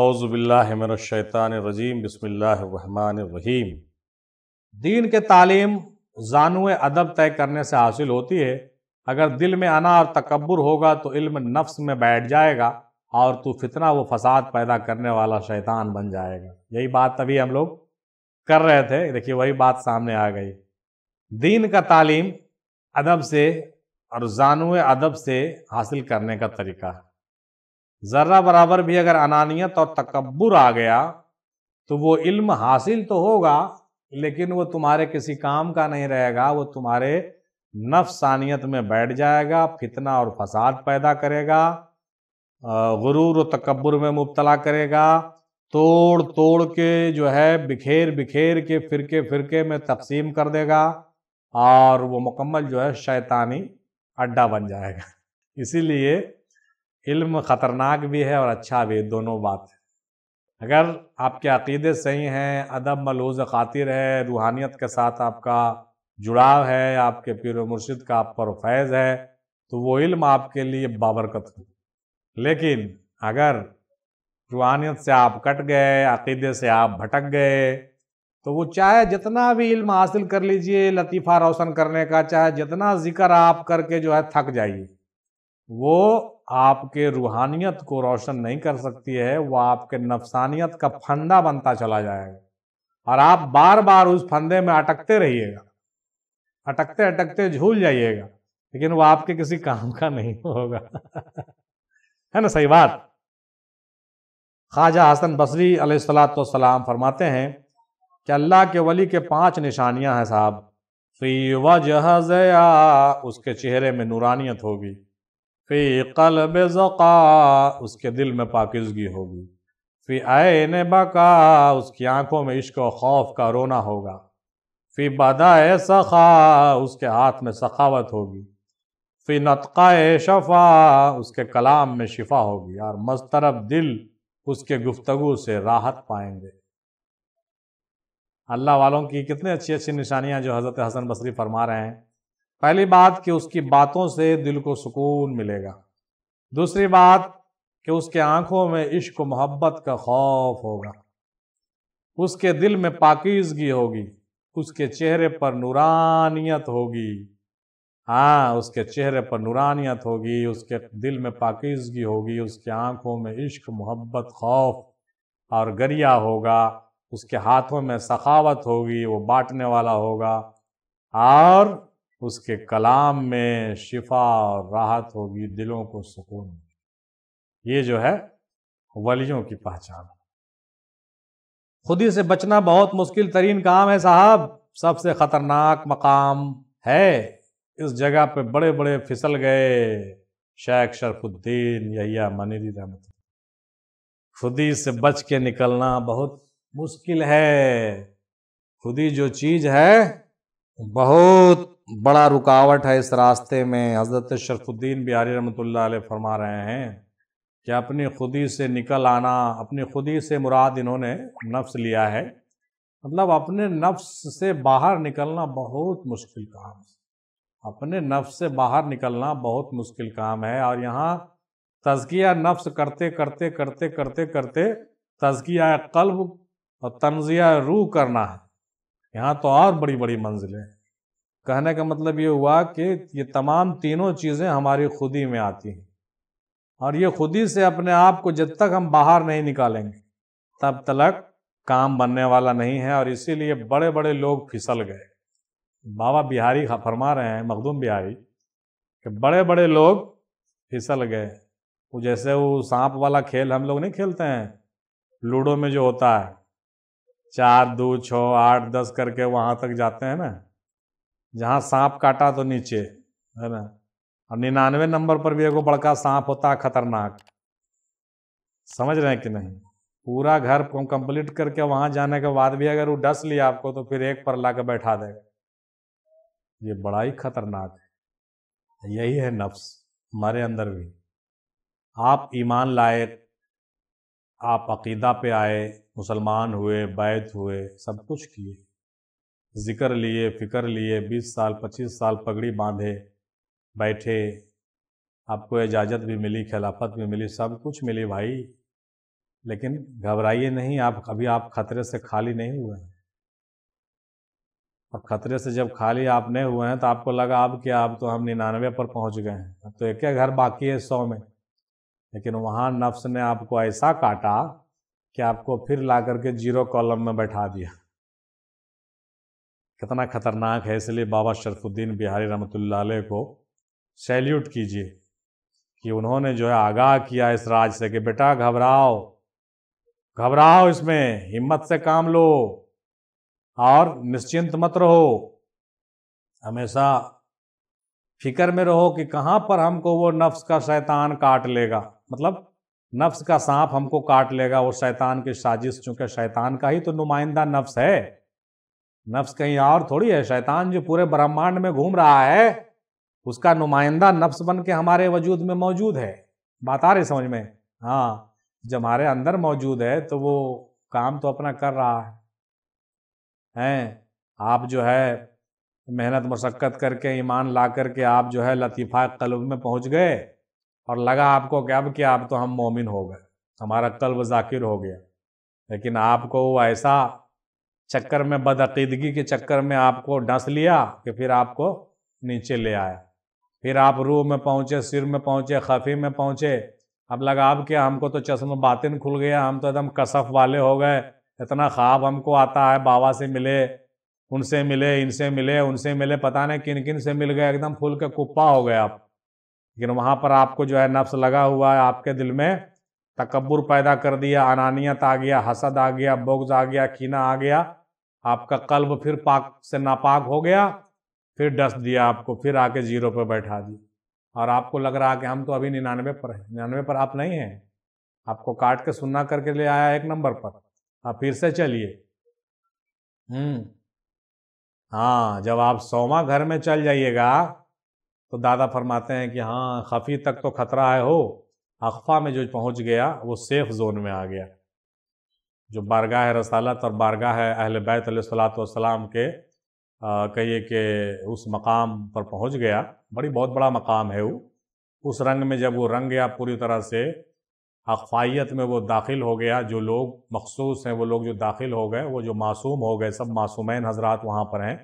अज़बिल्लाशैतानरजीम बसमीम दीन के तालीम जानू अदब तय करने से हासिल होती है अगर दिल में अना और तकबर होगा तो इल्म नफ्स में बैठ जाएगा और तू फितना वो फसाद पैदा करने वाला शैतान बन जाएगा यही बात तभी हम लोग कर रहे थे देखिए वही बात सामने आ गई दीन का तालीम अदब से और जानू अदब से हासिल करने का तरीका है ज़र्रा बराबर भी अगर अनानियत और तकबर आ गया तो वो इल्म हासिल तो होगा लेकिन वो तुम्हारे किसी काम का नहीं रहेगा वो तुम्हारे नफसानियत में बैठ जाएगा फितना और फसाद पैदा करेगा गुरूर और तकबर में मुबतला करेगा तोड़ तोड़ के जो है बिखेर बिखेर के फिरके फिरके में तकसीम कर देगा और वो मुकम्मल जो है शैतानी अड्डा बन जाएगा इसीलिए इल्म ख़तरनाक भी है और अच्छा भी दोनों बात है अगर आपके अकीदे सही हैं अदब मलूज खातिर है रूहानियत के साथ आपका जुड़ाव है आपके पिर मुर्शिद का आप पर फैज़ है तो वो इल्म आपके लिए बाबरकत हो लेकिन अगर रूहानियत से आप कट गए अकीदे से आप भटक गए तो वो चाहे जितना भी इल्म हासिल कर लीजिए लतीफ़ा रोशन करने का चाहे जितना ज़िक्र आप करके जो है थक जाइए वो आपके रूहानियत को रोशन नहीं कर सकती है वह आपके नफसानियत का फंदा बनता चला जाएगा और आप बार बार उस फंदे में अटकते रहिएगा अटकते अटकते झूल जाइएगा लेकिन वह आपके किसी काम का नहीं होगा है ना सही बात ख्वाजा हसन बसरी सलाम फरमाते हैं कि अल्लाह के वली के पांच निशानियां हैं साहब फी वजह उसके चेहरे में नूरानियत होगी फी कल बेजका उसके दिल में पाकिजगी होगी फी आए ने बका उसकी आंखों में इश्क खौफ का रोना होगा फी बदाए सखा उसके हाथ में सखावत होगी फी नतका शफा उसके कलाम में शिफा होगी और मस्तरब दिल उसके गुफ्तगु से राहत पाएंगे अल्लाह वालों की कितनी अच्छी अच्छी निशानियां जो हज़रत हसन बसरी फरमा रहे हैं पहली बात कि उसकी बातों से दिल को सुकून मिलेगा दूसरी बात कि उसके आंखों में इश्क मोहब्बत का खौफ होगा उसके दिल में पाकिजगी होगी उसके चेहरे पर नूरानियत होगी हाँ उसके चेहरे पर नूरानियत होगी उसके दिल में पाकिजगी होगी उसके आंखों में इश्क मोहब्बत खौफ और गरिया होगा उसके हाथों में सखावत होगी वो बांटने वाला होगा और उसके कलाम में शिफा और राहत होगी दिलों को सुकून ये जो है वलियों की पहचान खुदी से बचना बहुत मुश्किल तरीन काम है साहब सबसे खतरनाक मकाम है इस जगह पे बड़े बड़े फिसल गए शेख शरफुद्दीन यहिया मनीरी रहमत खुदी से बच के निकलना बहुत मुश्किल है खुदी जो चीज है बहुत बड़ा रुकावट है इस रास्ते में हज़रत शरफुद्दीन बिहारी रमत फरमा रहे हैं कि अपनी खुदी से निकल आना अपनी खुदी से मुराद इन्होंने नफ्स लिया है मतलब अपने नफ्स से बाहर निकलना बहुत मुश्किल काम है अपने नफ्स से बाहर निकलना बहुत मुश्किल काम है और यहाँ तजकिया नफ्स करते करते करते करते करते तजकिया कल्ब और तनजिया रूह करना है यहाँ तो और बड़ी बड़ी मंजिलें हैं कहने का मतलब ये हुआ कि ये तमाम तीनों चीज़ें हमारी खुदी में आती हैं और ये खुदी से अपने आप को जब तक हम बाहर नहीं निकालेंगे तब तक काम बनने वाला नहीं है और इसीलिए बड़े बड़े लोग फिसल गए बाबा बिहारी फरमा रहे हैं मखदूम बिहारी कि बड़े बड़े लोग फिसल गए वो जैसे वो सांप वाला खेल हम लोग नहीं खेलते हैं लूडो में जो होता है चार दो छः आठ दस करके वहाँ तक जाते हैं ना जहाँ सांप काटा तो नीचे है ना और निन्यानवे नंबर पर भी एगो बड़का सांप होता खतरनाक समझ रहे हैं कि नहीं पूरा घर कंप्लीट करके वहां जाने के बाद भी अगर वो डस लिया आपको तो फिर एक पर ला के बैठा देगा ये बड़ा ही खतरनाक है यही है नफ्स हमारे अंदर भी आप ईमान लाए आप अकीदा पे आए मुसलमान हुए बैत हुए सब कुछ किए ज़िक्र लिए फ़िक्र लिए बीस साल पच्चीस साल पगड़ी बांधे बैठे आपको इजाज़त भी मिली खिलाफत भी मिली सब कुछ मिली भाई लेकिन घबराइए नहीं आप कभी आप खतरे से खाली नहीं हुए हैं और खतरे से जब खाली आप नहीं हुए हैं तो आपको लगा अब आप क्या अब तो हम निन्यानवे पर पहुंच गए हैं अब तो एक घर बाकी है सौ में लेकिन वहाँ नफ्स ने आपको ऐसा काटा कि आपको फिर ला करके जीरो कॉलम में बैठा दिया कितना खतरनाक है इसलिए बाबा शरफुद्दीन बिहारी रमत को सैल्यूट कीजिए कि उन्होंने जो है आगाह किया इस राज से कि बेटा घबराओ घबराओ इसमें हिम्मत से काम लो और निश्चिंत मत रहो हमेशा फिक्र में रहो कि कहाँ पर हमको वो नफ्स का शैतान काट लेगा मतलब नफ्स का सांप हमको काट लेगा वो शैतान की साजिश चूंकि शैतान का ही तो नुमाइंदा नफ्स है नफ्स कहीं और थोड़ी है शैतान जो पूरे ब्रह्मांड में घूम रहा है उसका नुमाइंदा नफ्स बन के हमारे वजूद में मौजूद है बात आ रही समझ में हाँ जब हमारे अंदर मौजूद है तो वो काम तो अपना कर रहा है हैं आप जो है मेहनत मशक्क़त करके ईमान ला करके आप जो है लतीफ़ा कल्ब में पहुंच गए और लगा आपको कि अब कि आप तो हम मोमिन हो गए हमारा कल्ब जाकिर हो गया लेकिन आपको ऐसा चक्कर में बदअकीदगी के चक्कर में आपको डस लिया कि फिर आपको नीचे ले आया फिर आप रूह में पहुंचे सिर में पहुंचे खफी में पहुंचे अब लगा अब क्या हमको तो चश्म बातिन खुल गया हम तो एकदम कसफ वाले हो गए इतना ख्वाब हमको आता है बाबा से मिले उनसे मिले इनसे मिले उनसे मिले पता नहीं किन किन से मिल गए एकदम फूल के कुप्पा हो गए आप लेकिन वहाँ पर आपको जो है नफ्स लगा हुआ है आपके दिल में तकबर पैदा कर दिया अनानियत आ गया हसद आ गया बोग्ज आ गया कीना आ गया आपका कल्ब फिर पाक से नापाक हो गया फिर डस दिया आपको फिर आके जीरो पर बैठा दिया और आपको लग रहा कि हम तो अभी निन्यानवे पर हैं निन्यानवे पर आप नहीं हैं आपको काट के सुनना करके ले आया एक नंबर पर आप फिर से चलिए हम्म हाँ जब आप सोमा घर में चल जाइएगा तो दादा फरमाते हैं कि हाँ खफी तक तो खतरा है हो अखफा में जो पहुंच गया वो सेफ जोन में आ गया जो बारगाह रसालत और बारगाह अहल बैत सलाम के कहिए कि उस मकाम पर पहुंच गया बड़ी बहुत बड़ा मकाम है वो उस रंग में जब वो रंग गया पूरी तरह से अकफाइत में वो दाखिल हो गया जो लोग मखसूस हैं वो लोग जो दाखिल हो गए वो जो मासूम हो गए सब मासूमैन हजरात वहाँ पर हैं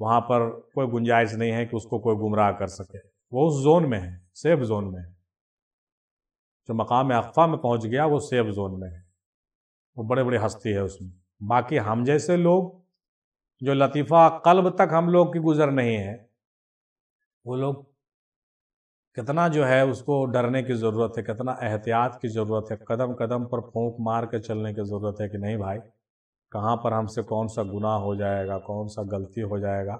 वहाँ पर कोई गुंजाइश नहीं है कि उसको कोई गुमराह कर सके वो उस जोन में है सेफ जोन में है जो मकाम अकफा में पहुँच गया वो सेफ जोन में है वो बड़े बड़े हस्ती है उसमें बाकी हम जैसे लोग जो लतीफ़ा कल्ब तक हम लोग की गुज़र नहीं है वो लोग कितना जो है उसको डरने की ज़रूरत है कितना एहतियात की ज़रूरत है कदम कदम पर फूंक मार के चलने की ज़रूरत है कि नहीं भाई कहाँ पर हमसे कौन सा गुनाह हो जाएगा कौन सा गलती हो जाएगा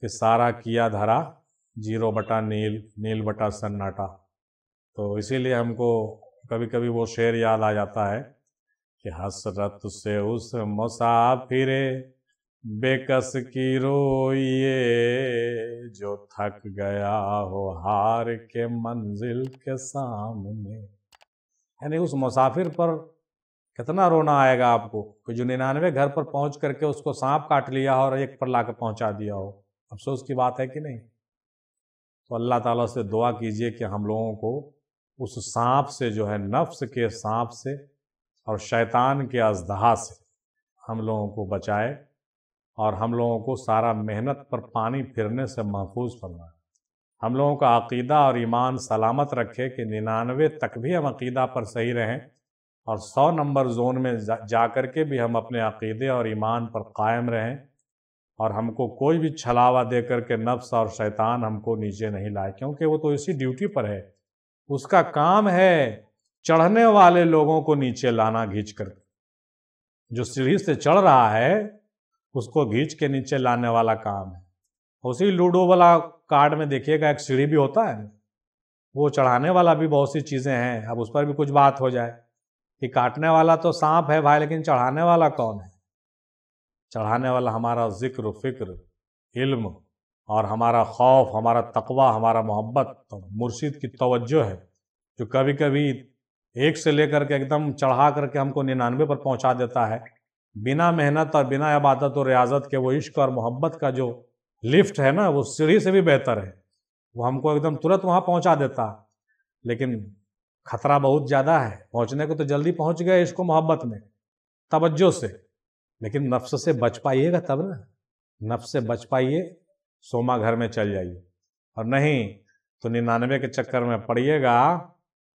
कि सारा किया धरा जीरो बटा नील नील बटा सन्नाटा तो इसीलिए हमको कभी कभी वो शेर याद आ जाता है कि हसरत से उस मुसाफिरे बेकस की रोइए जो थक गया हो हार के मंजिल के सामने यानी उस मुसाफिर पर कितना रोना आएगा आपको कि जो निन्यानवे घर पर पहुंच करके उसको सांप काट लिया हो और एक पर लाकर पहुंचा दिया हो अफसोस की बात है कि नहीं तो अल्लाह ताला से दुआ कीजिए कि हम लोगों को उस सांप से जो है नफ्स के सांप से और शैतान के अजदहा से हम लोगों को बचाए और हम लोगों को सारा मेहनत पर पानी फिरने से महफूज फरमाए हम लोगों का अकीदा और ईमान सलामत रखे कि निन्यानवे तक भी हम अकीदा पर सही रहें और सौ नंबर जोन में जा, जा कर के भी हम अपने अकीदे और ईमान पर कायम रहें और हमको कोई भी छलावा दे कर के नफ्स और शैतान हमको नीचे नहीं लाए क्योंकि वो तो इसी ड्यूटी पर है उसका काम है चढ़ने वाले लोगों को नीचे लाना घींच कर जो सीढ़ी से चढ़ रहा है उसको घींच के नीचे लाने वाला काम है उसी लूडो वाला कार्ड में देखिएगा एक सीढ़ी भी होता है वो चढ़ाने वाला भी बहुत सी चीज़ें हैं अब उस पर भी कुछ बात हो जाए कि काटने वाला तो सांप है भाई लेकिन चढ़ाने वाला कौन है चढ़ाने वाला हमारा जिक्र फिक्र इल्म और हमारा खौफ हमारा तकवा हमारा मोहब्बत तो मुर्शिद की तवज्जो है जो कभी कभी एक से लेकर के एकदम चढ़ा करके हमको निन्यानवे पर पहुंचा देता है बिना मेहनत और बिना इबादत और रियाजत के वो इश्क और मोहब्बत का जो लिफ्ट है ना वो सीढ़ी से भी बेहतर है वो हमको एकदम तुरंत वहाँ पहुँचा देता लेकिन खतरा बहुत ज़्यादा है पहुँचने को तो जल्दी पहुँच गए इसको मोहब्बत में तवज्जो से लेकिन नफ्स से बच पाइएगा तब ना नफ्स से बच पाइए सोमा घर में चल जाइए और नहीं तो निन्यानवे के चक्कर में पड़िएगा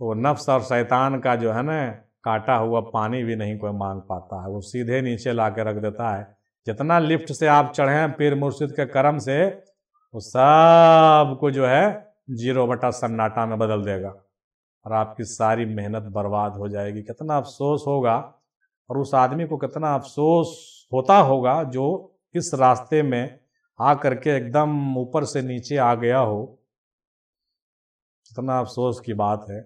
तो वो नफ्स और शैतान का जो है ना काटा हुआ पानी भी नहीं कोई मांग पाता है वो सीधे नीचे ला के रख देता है जितना लिफ्ट से आप चढ़े पीर मुर्शिद के कर्म से वो सब को जो है जीरो बटा सन्नाटा में बदल देगा और आपकी सारी मेहनत बर्बाद हो जाएगी कितना अफसोस होगा और उस आदमी को कितना अफसोस होता होगा जो इस रास्ते में आ करके एकदम ऊपर से नीचे आ गया हो कितना अफसोस की बात है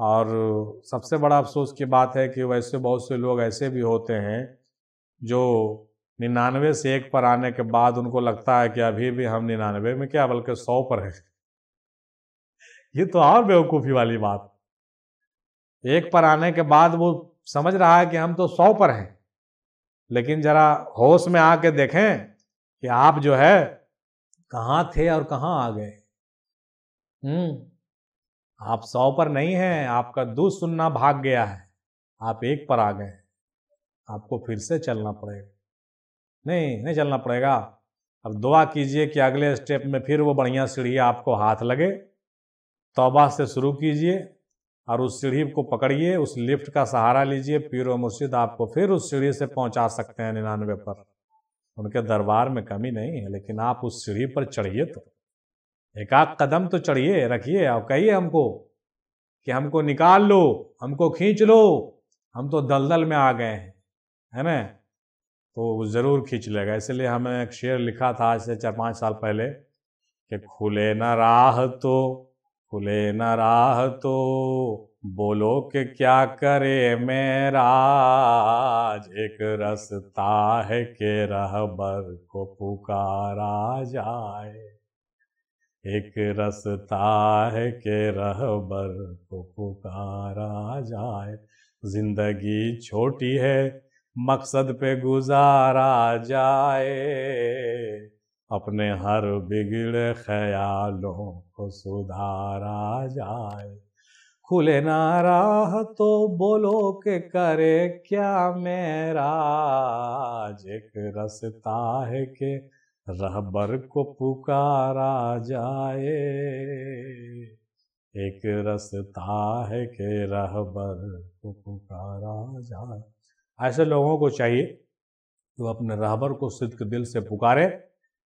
और सबसे बड़ा अफसोस की बात है कि वैसे बहुत से लोग ऐसे भी होते हैं जो निन्यानवे से एक पर आने के बाद उनको लगता है कि अभी भी हम निन्यानवे में क्या बल्कि सौ पर हैं ये तो और बेवकूफ़ी वाली बात एक पर आने के बाद वो समझ रहा है कि हम तो सौ पर हैं लेकिन ज़रा होश में आके देखें कि आप जो है कहाँ थे और कहाँ आ गए हम्म आप सौ पर नहीं हैं आपका दो सुनना भाग गया है आप एक पर आ गए आपको फिर से चलना पड़ेगा नहीं नहीं चलना पड़ेगा अब दुआ कीजिए कि अगले स्टेप में फिर वो बढ़िया सीढ़ी आपको हाथ लगे तोबा से शुरू कीजिए और उस सीढ़ी को पकड़िए उस लिफ्ट का सहारा लीजिए पीर व मुर्शिद आपको फिर उस सीढ़ी से पहुंचा सकते हैं निन्यानवे पर उनके दरबार में कमी नहीं है लेकिन आप उस सीढ़ी पर चढ़िए तो एक आध कदम तो चढ़िए रखिए आप कहिए हमको कि हमको निकाल लो हमको खींच लो हम तो दलदल में आ गए हैं है ना तो ज़रूर खींच लेगा इसलिए हमें एक शेर लिखा था आज से चार पाँच साल पहले कि खुले न राह तो खुले न राह तो बोलो कि क्या करे मेरा एक रास्ता है के रहबर को पुकारा जाए एक रसता है के रहबर को पुकारा जाए जिंदगी छोटी है मकसद पे गुजारा जाए अपने हर बिगड़े ख्यालों को सुधारा जाए खुले नारा तो बोलो के करे क्या मेरा एक रसता है के रहबर को पुकारा जाए एक रसता है के रहबर को पुकारा जाए ऐसे लोगों को चाहिए जो अपने रहबर को सिद्क दिल से पुकारे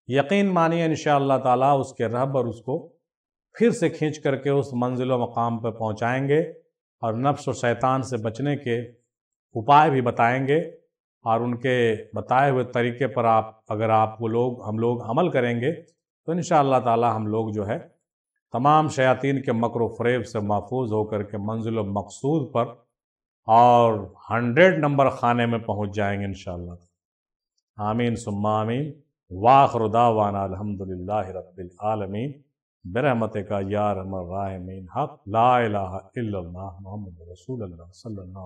यकीन मानिए इन ताला उसके रहबर उसको फिर से खींच करके उस मंजिल मकाम पर पहुंचाएंगे और नफ्स और शैतान से बचने के उपाय भी बताएंगे और उनके बताए हुए तरीके पर आप अगर आप वो लोग हम लोग अमल करेंगे तो इन ताला हम लोग जो है तमाम शयातीन के मकर फ्रेब से महफूज होकर के मंजिल मकसूद पर और हंड्रेड नंबर खाने में पहुंच जाएंगे इन आमीन सुम्मा आमीन वाखरुदावान अलहमदल रबालमीन बरहमत का यार हक ला मोहम्मद रसूल सल्ला